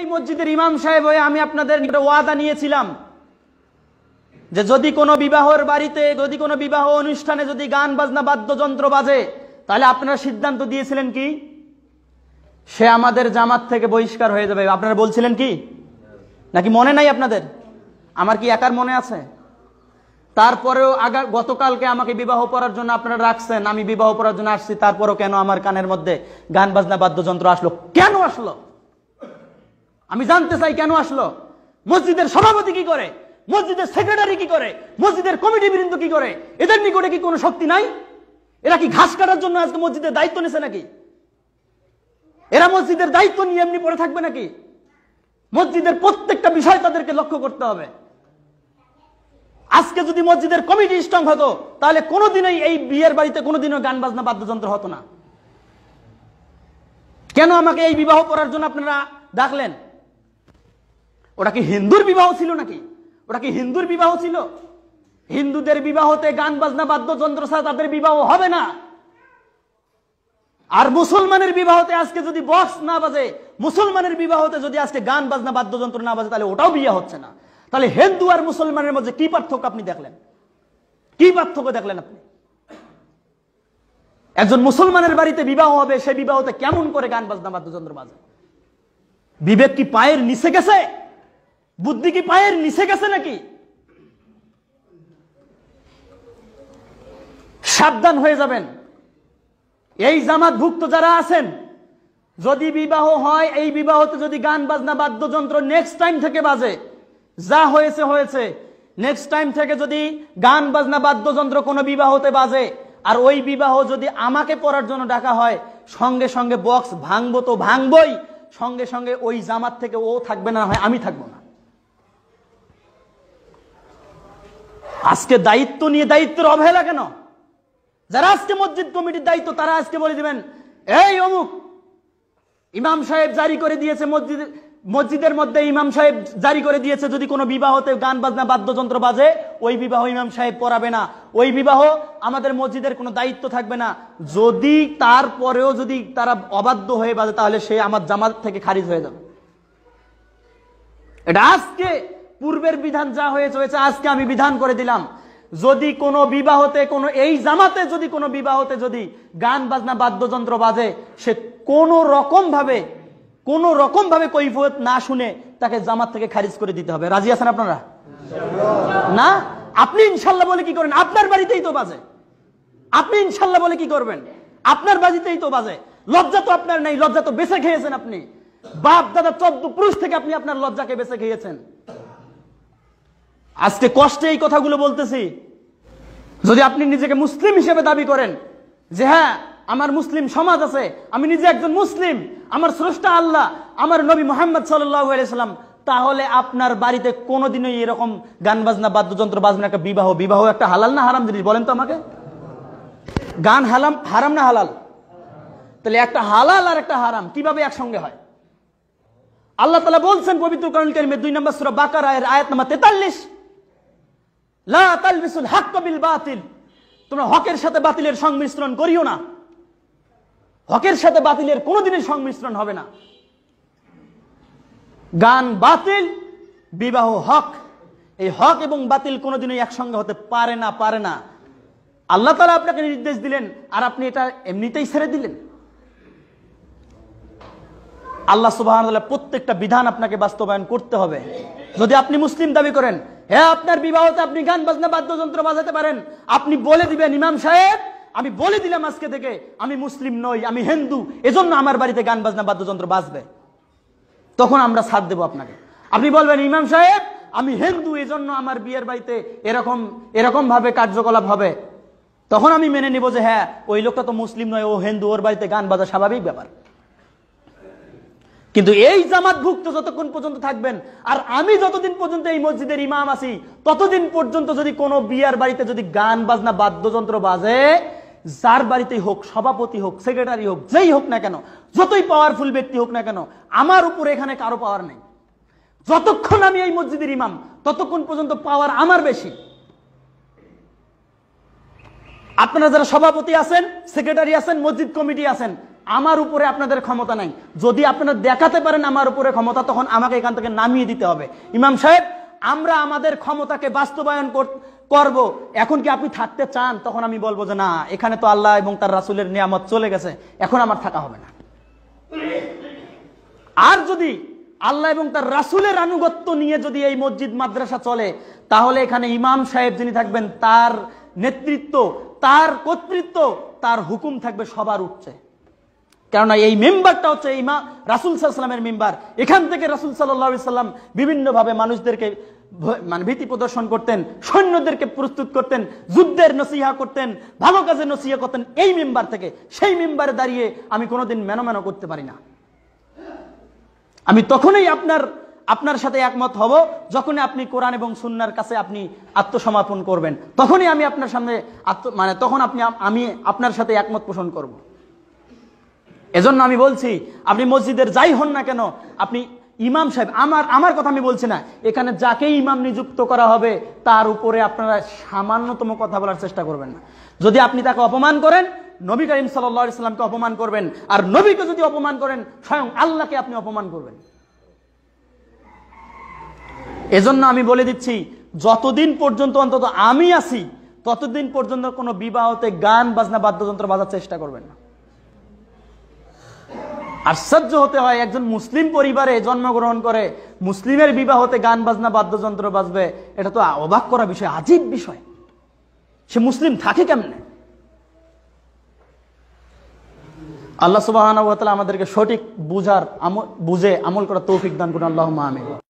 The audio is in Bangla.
এই মসজিদের ইমাম সাহেব হয়ে আমি আপনাদের ওয়াদা নিয়েছিলাম যে যদি কোনো বিবাহর বাড়িতে যদি কোনো বিবাহ অনুষ্ঠানে যদি গান বাজনা বাদ্যযন্ত্র বাজে তাহলে আপনারা সিদ্ধান্ত দিয়েছিলেন কি সে আমাদের জামাত থেকে বহিষ্কার হয়ে যাবে আপনারা বলছিলেন কি নাকি মনে নাই আপনাদের আমার কি একার মনে আছে তারপরেও আগা গতকালকে আমাকে বিবাহ পড়ার জন্য আপনারা রাখছেন আমি বিবাহ পড়ার জন্য আসছি তারপরেও কেন আমার কানের মধ্যে গান বাজনা বাদ্যযন্ত্র আসলো কেন আসলো আমি জানতে চাই কেন আসলো মসজিদের সভাপতি কি করে মসজিদের সেক্রেটারি কি করে মসজিদের কমিটি বৃন্দ কি করে এদের নিকটে কি কোনো শক্তি নাই এরা কি ঘাস কাটার জন্য আজকে মসজিদের দায়িত্ব নিয়েছে নাকি এরা মসজিদের দায়িত্ব নিয়ে এমনি পড়ে থাকবে নাকি মসজিদের প্রত্যেকটা বিষয় তাদেরকে লক্ষ্য করতে হবে আজকে যদি মসজিদের কমিটি স্ট্রং হতো তাহলে কোনোদিনই এই বিয়ের বাড়িতে কোনোদিনও গান বাজনা বাদ্যযন্ত্র হতো না কেন আমাকে এই বিবাহ করার জন্য আপনারা ডাকলেন ওটা কি হিন্দুর বিবাহ ছিল নাকি ওটা কি হিন্দুর বিবাহ ছিল হিন্দুদের বিবাহতে গান বাজনা বাদ্যযন্ত্র ছাড়া তাদের বিবাহ হবে না আর মুসলমানের বিবাহতে আজকে যদি বক্স না বাজে মুসলমানের বিবাহতে যদি আজকে গান বাজনা বাদ্যযন্ত্র না বাজে তাহলে ওটাও বিয়ে হচ্ছে না তাহলে হিন্দু আর মুসলমানের মধ্যে কি পার্থক্য আপনি দেখলেন কি পার্থক্য দেখলেন আপনি একজন মুসলমানের বাড়িতে বিবাহ হবে সে বিবাহতে কেমন করে গান বাজনা বাদ্যযন্ত্র বাজে বিবেক কি পায়ের নিচে গেছে বুদ্ধি কি পায়ের নিচে গেছে নাকি সাবধান হয়ে যাবেন এই জামাত ভুক্ত যারা আছেন যদি বিবাহ হয় এই বিবাহতে যদি গান বাজনা বাদ্যযন্ত্র নেক্সট টাইম থেকে বাজে যা হয়েছে হয়েছে নেক্সট টাইম থেকে যদি গান বাজনা বাদ্যযন্ত্র কোনো বিবাহতে বাজে আর ওই বিবাহ যদি আমাকে পড়ার জন্য ডাকা হয় সঙ্গে সঙ্গে বক্স ভাঙবো তো ভাঙবই সঙ্গে সঙ্গে ওই জামাত থেকে ও থাকবে না হয় আমি থাকবো না আজকে দায়িত্ব নিয়ে দায়িত্বের অবহেলা কেন যারা আজকে মসজিদ কমিটির দায়িত্ব তারা আজকে বলে দিবেন এই অমুক ইমাম সাহেব জারি করে দিয়েছে মসজিদ মসজিদের মধ্যে ইমাম সাহেব জারি করে দিয়েছে যদি কোনো বিবাহতে গান বাজনা বাদ্যযন্ত্র বাজে ওই বিবাহ ইমাম সাহেব পড়াবে না ওই বিবাহ আমাদের মসজিদের কোনো দায়িত্ব থাকবে না যদি তারপরেও যদি তারা অবাধ্য হয়ে বাজে তাহলে সে আমার জামাত থেকে খারিজ হয়ে যাবে এটা আজকে পূর্বের বিধান যা হয়েছে হয়েছে আজকে আমি বিধান করে দিলাম যদি কোনো বিবাহতে কোনো এই জামাতে যদি কোনো বিবাহতে যদি গান বাজনা বাদ্যযন্ত্র বাজে সে কোনো রকমভাবে কোনো রকমভাবে কৈফত না শুনে তাকে জামাত থেকে খারিজ করে দিতে হবে রাজি আছেন আপনারা না আপনি ইনশাল্লাহ বলে কি করেন আপনার বাড়িতেই তো বাজে আপনি ইনশাল্লাহ বলে কি করবেন আপনার বাড়িতেই তো বাজে লজ্জা তো আপনার নেই লজ্জা তো বেঁচে খেয়েছেন আপনি বাপ দাদা চোদ্দ পুরুষ থেকে আপনি আপনার লজ্জাকে বেঁচে খেয়েছেন আজকে কষ্টে এই কথাগুলো বলতেছি যদি আপনি নিজেকে মুসলিম হিসেবে দাবি করেন যে হ্যাঁ আমার মুসলিম সমাজ আছে আমি নিজে একজন মুসলিম আমার স্রষ্টা আল্লাহ আমার নবী মোহাম্মদ সাল্লাহ তাহলে আপনার বাড়িতে কোনোদিনই এরকম গান বাজনা বাদ্যযন্ত্র বাজনা একটা বিবাহ বিবাহ একটা হালাল না হারাম জিনিস বলেন তো আমাকে গান হালাম হারাম না হালাল তাহলে একটা হালাল আর একটা হারাম কিভাবে একসঙ্গে হয় আল্লাহ তালা বলছেন পবিত্র করণ দুই নম্বর সুরা বাকার আয়ের আয়াত নম্বর তেতাল্লিশ লালবিসুল হাক্ক বিল বাতিল তোমরা হকের সাথে বাতিলের সংমিশ্রণ করিও না হকের সাথে বাতিলের কোনোদিনই সংমিশ্রণ হবে না গান বাতিল বিবাহ হক এই হক এবং বাতিল কোনোদিনই একসঙ্গে হতে পারে না পারে না আল্লাহ তালা আপনাকে নির্দেশ দিলেন আর আপনি এটা এমনিতেই ছেড়ে দিলেন আল্লাহ সুবাহ প্রত্যেকটা বিধান আপনাকে বাস্তবায়ন করতে হবে যদি আপনি মুসলিম দাবি করেন হ্যাঁ আপনার বিবাহতে আপনি গান বাজনা বাদ্যযন্ত্র বাজাতে পারেন আপনি বলে দিবেন ইমাম সাহেব আমি বলে দিলাম আজকে থেকে আমি মুসলিম নই আমি হিন্দু এজন্য আমার বাড়িতে গান বাজনা বাদ্যযন্ত্র বাজবে তখন আমরা সাথ দেব আপনাকে আপনি বলবেন ইমাম সাহেব আমি হিন্দু এজন্য আমার বিয়ের বাড়িতে এরকম এরকম ভাবে কার্যকলাপ হবে তখন আমি মেনে নিব যে হ্যাঁ ওই লোকটা তো মুসলিম নয় ও হিন্দু ওর বাড়িতে গান বাজা স্বাভাবিক ব্যাপার কিন্তু এই জামাত ভুক্ত যতক্ষণ পর্যন্ত থাকবেন আর আমি যতদিন পর্যন্ত এই মসজিদের ইমাম আছি ততদিন পর্যন্ত যদি কোনো বিয়ার বাড়িতে যদি গান বাজনা বাদ্যযন্ত্র বাজে যার বাড়িতেই হোক সভাপতি হোক সেক্রেটারি হোক যেই হোক না কেন যতই পাওয়ারফুল ব্যক্তি হোক না কেন আমার উপর এখানে কারো পাওয়ার নেই যতক্ষণ আমি এই মসজিদের ইমাম ততক্ষণ পর্যন্ত পাওয়ার আমার বেশি আপনারা যারা সভাপতি আছেন সেক্রেটারি আছেন মসজিদ কমিটি আছেন আমার উপরে আপনাদের ক্ষমতা নাই যদি আপনারা দেখাতে পারেন আমার উপরে ক্ষমতা তখন আমাকে এখান থেকে নামিয়ে দিতে হবে ইমাম সাহেব আমরা আমাদের ক্ষমতাকে বাস্তবায়ন করব এখন কি আপনি থাকতে চান তখন আমি বলবো যে না এখানে তো আল্লাহ এবং তার রাসুলের নিয়ামত চলে গেছে এখন আমার থাকা হবে না আর যদি আল্লাহ এবং তার রাসুলের আনুগত্য নিয়ে যদি এই মসজিদ মাদ্রাসা চলে তাহলে এখানে ইমাম সাহেব যিনি থাকবেন তার নেতৃত্ব তার কর্তৃত্ব তার হুকুম থাকবে সবার উঠছে কেননা এই মেম্বারটা হচ্ছে মা রাসুল সাল্লামের মেম্বার এখান থেকে রাসুল সাল্লাহ সাল্লাম বিভিন্নভাবে মানুষদেরকে মানে ভীতি প্রদর্শন করতেন সৈন্যদেরকে প্রস্তুত করতেন যুদ্ধের নসিহা করতেন ভালো কাজে নসিহা করতেন এই মেম্বার থেকে সেই মেম্বারে দাঁড়িয়ে আমি কোনোদিন মেনমেনো করতে পারি না আমি তখনই আপনার আপনার সাথে একমত হব যখনই আপনি কোরআন এবং সুন্নার কাছে আপনি আত্মসমাপন করবেন তখনই আমি আপনার সামনে আত্ম মানে তখন আপনি আমি আপনার সাথে একমত পোষণ করবো এজন্য আমি বলছি আপনি মসজিদের যাই হন না কেন আপনি ইমাম সাহেব আমার আমার কথা আমি বলছি না এখানে যাকে ইমাম নিযুক্ত করা হবে তার উপরে আপনারা সামান্যতম কথা বলার চেষ্টা করবেন না যদি আপনি তাকে অপমান করেন নবী করিম সাল্লাহিসাল্লামকে ইসলামকে অপমান করবেন আর নবীকে যদি অপমান করেন স্বয়ং আল্লাহকে আপনি অপমান করবেন এজন্য আমি বলে দিচ্ছি যতদিন পর্যন্ত অন্তত আমি আছি ততদিন পর্যন্ত কোনো বিবাহতে গান বাজনা বাদ্যযন্ত্র বাজার চেষ্টা করবেন না আশ্চর্য হতে হয় একজন মুসলিম পরিবারে জন্মগ্রহণ করে মুসলিমের বিবাহতে গান বাজনা বাদ্যযন্ত্র বাজবে এটা তো অবাক করা বিষয় আজীব বিষয় সে মুসলিম থাকে কেমনে আল্লাহ সুবাহ আমাদেরকে সঠিক বুঝার বুঝে আমল করা তৌফিক দান করুন আল্লাহ মাহমিন